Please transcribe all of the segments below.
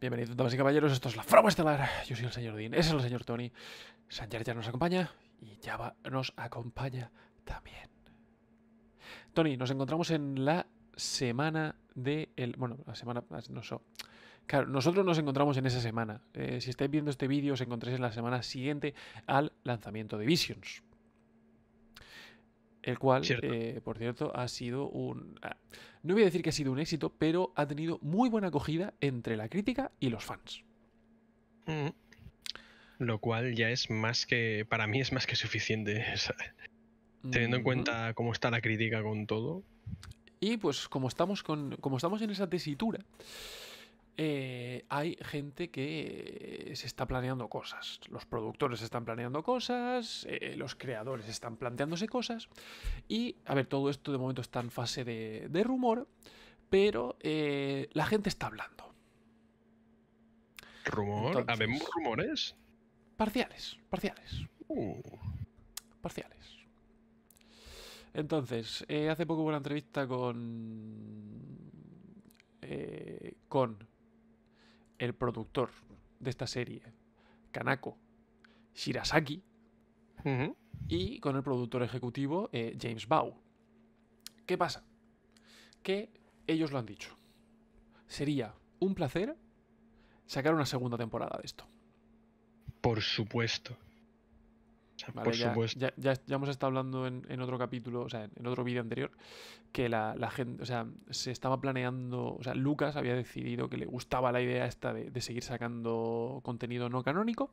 Bienvenidos, damas y caballeros, esto es la Fragua Estelar. Yo soy el señor Dean, ese es el señor Tony. Sanjar ya nos acompaña y Java nos acompaña también. Tony, nos encontramos en la semana de... El, bueno, la semana... No sé. claro, nosotros nos encontramos en esa semana. Eh, si estáis viendo este vídeo, os encontréis en la semana siguiente al lanzamiento de Visions. El cual, eh, por cierto, ha sido un... Ah, no voy a decir que ha sido un éxito, pero ha tenido muy buena acogida entre la crítica y los fans. Mm. Lo cual ya es más que... Para mí es más que suficiente. Teniendo en mm, cuenta cómo está la crítica con todo. Y pues como estamos, con, como estamos en esa tesitura, eh, hay gente que se está planeando cosas. Los productores están planeando cosas, eh, los creadores están planteándose cosas. Y, a ver, todo esto de momento está en fase de, rumor, pero eh, la gente está hablando. ¿Rumor? ¿Habemos rumores? Parciales, parciales. Uh. Parciales. Entonces, hace poco hubo una entrevista con... con el productor de esta serie, Kanako Shirasaki, y con el productor ejecutivo eh, James bau ¿Qué pasa? Que ellos lo han dicho. Sería un placer sacar una segunda temporada de esto. Por supuesto ya, hemos estado hablando en, otro capítulo, o sea, en otro vídeo anterior, que la, gente, o sea, se estaba planeando, o sea, Lucas había decidido que le gustaba la idea esta de, seguir sacando contenido no canónico.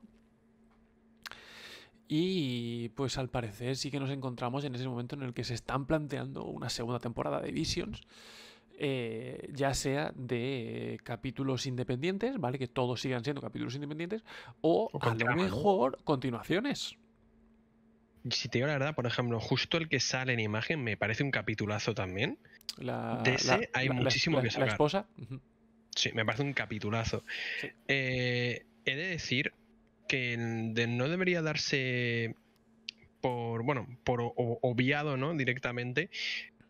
Y pues al parecer sí que nos encontramos en ese momento en el que se están planteando una segunda temporada de Visions. Eh, ya sea de capítulos independientes, ¿vale? Que todos sigan siendo capítulos independientes, o, o a lo mejor continuaciones si te digo la verdad, por ejemplo, justo el que sale en imagen me parece un capitulazo también. La, de ese hay muchísimo que sacar. ¿La esposa? Sí, me parece un capitulazo. Eh, he de decir que no debería darse por, bueno, por obviado, ¿no? Directamente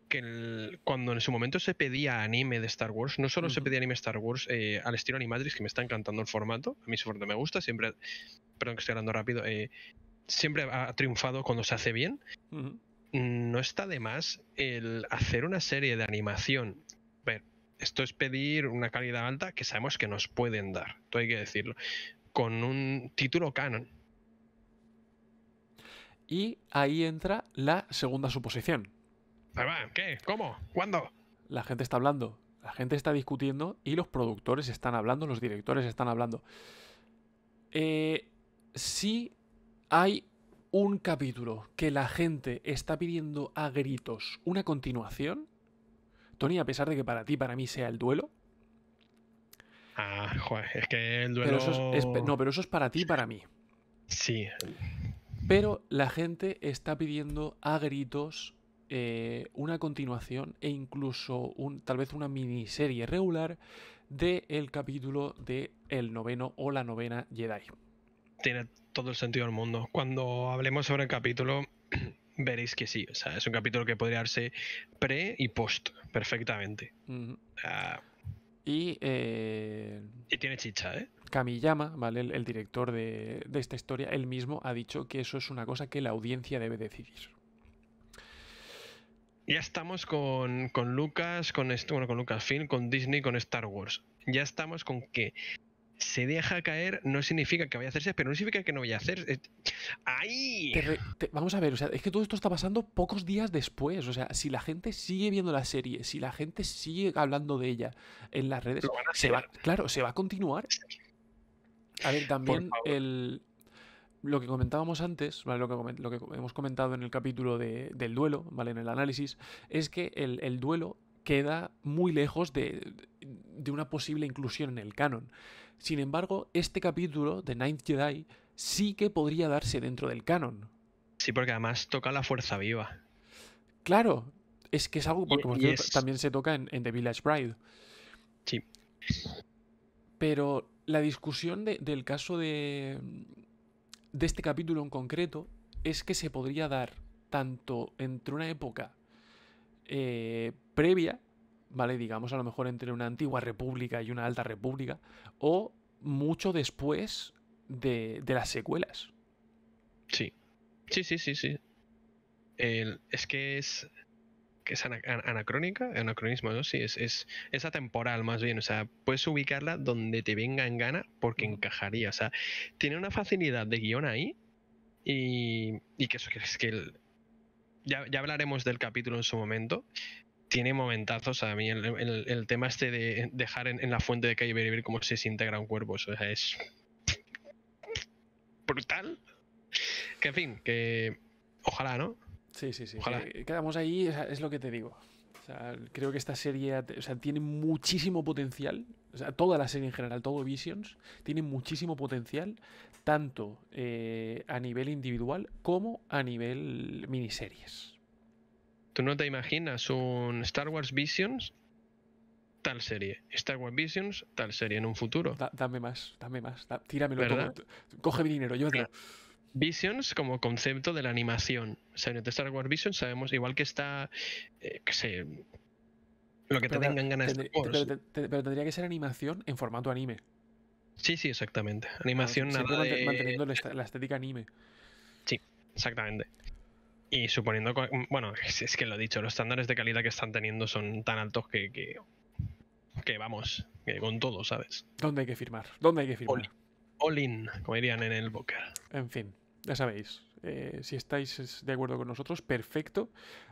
que cuando en su momento se pedía anime de Star Wars, no solo se pedía anime Star Wars eh, al estilo Animatrix, que me está encantando el formato, a mí sobre formato me gusta, siempre, perdón que estoy hablando rápido, eh, siempre ha triunfado cuando se hace bien. No está de más el hacer una serie de animación. Ver, esto es pedir una calidad alta que sabemos que nos pueden dar, esto hay que decirlo, con un título canon. Y ahí entra la segunda suposición. ¿Qué? ¿Cómo? ¿Cuándo? La gente está hablando, la gente está discutiendo y los productores están hablando, los directores están hablando. Eh, si hay un capítulo que la gente está pidiendo a gritos una continuación. Tony, a pesar de que para ti, para mí sea el duelo. Ah, joder, es que el duelo. no, pero eso es para ti para mí. Sí. Pero la gente está pidiendo a gritos eh, una continuación e incluso tal vez una miniserie regular del capítulo de El noveno o la novena Jedi. Tiene todo el sentido del mundo. Cuando hablemos sobre el capítulo, veréis que sí. O sea, es un capítulo que podría darse pre y post perfectamente. y, eh, y tiene chicha, ¿eh? Kamiyama, ¿vale? El, director de, esta historia, él mismo ha dicho que eso es una cosa que la audiencia debe decidir. Ya estamos con, Lucas, con, esto, bueno, con Lucasfilm, con Disney, con Star Wars. Ya estamos con que se deja caer no significa que vaya a hacerse, pero no significa que no vaya a hacerse. Eh, ¡Ay! vamos a ver, es que todo esto está pasando pocos días después. O sea, si la gente sigue viendo la serie, si la gente sigue hablando de ella en las redes, se va, claro, se va a continuar. A ver, también lo que comentábamos antes, lo, que, hemos comentado en el capítulo del duelo, ¿vale? En el análisis, es que el duelo queda muy lejos de, de una posible inclusión en el canon. Sin embargo, este capítulo de Ninth Jedi sí que podría darse dentro del canon. Sí, porque además toca la fuerza viva. Claro, es que es algo que también se toca en, The Village Bride. Sí. Pero la discusión del caso de, de este capítulo en concreto es que se podría dar tanto entre una época eh, previa, ¿vale? Digamos a lo mejor entre una antigua república y una alta república, o mucho después de, las secuelas. Sí. Sí, sí, sí, sí. es que es, que es anacrónica, anacronismo, ¿no? Sí, es, es, es, atemporal más bien, o sea, puedes ubicarla donde te venga en gana porque encajaría, o sea, tiene una facilidad de guión ahí y, y que eso que es que el, ya, ya, hablaremos del capítulo en su momento, tiene momentazos a mí el, tema este de dejar en, la fuente de calle ver cómo se integra un cuerpo. eso es brutal. Que en fin, que ojalá, ¿no? Sí, sí, sí. Quedamos ahí, es lo que te digo. creo que esta serie tiene muchísimo potencial. toda la serie en general, todo Visions, tiene muchísimo potencial, tanto eh, a nivel individual como a nivel miniseries. Tú no te imaginas un Star Wars Visions tal serie, Star Wars Visions tal serie en un futuro. dame más, dame más, tíramelo todo. Coge mi dinero, yo Visions como concepto de la animación. O sea, en Star Wars Visions sabemos, igual que está, eh, lo que te tengan ganas pero, tendría que ser animación en formato anime. Sí, sí, exactamente. Animación ah, manteniendo la estética anime. Sí, exactamente. Y suponiendo, mm, bueno, es, que lo he dicho, los estándares de calidad que están teniendo son tan altos que, que, vamos, con todo, ¿sabes? ¿Dónde hay que firmar? ¿Dónde hay que firmar? All, in, como dirían en el boca En fin, ya sabéis, eh, si estáis de acuerdo con nosotros, perfecto.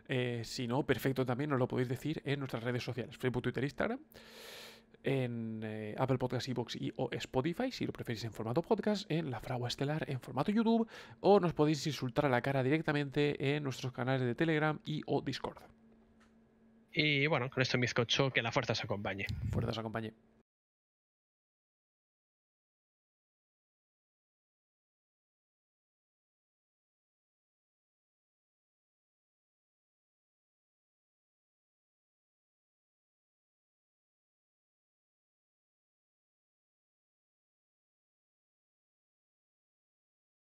Eh, si no, perfecto también, nos lo podéis decir en nuestras redes sociales, Facebook, Twitter, Instagram en eh, Apple Podcast Evox y o Spotify, si lo preferís en formato podcast, en La Fragua Estelar en formato YouTube, o nos podéis insultar a la cara directamente en nuestros canales de Telegram y o Discord. Y bueno, con esto me escucho que la fuerza os acompañe. Fuerza os acompañe.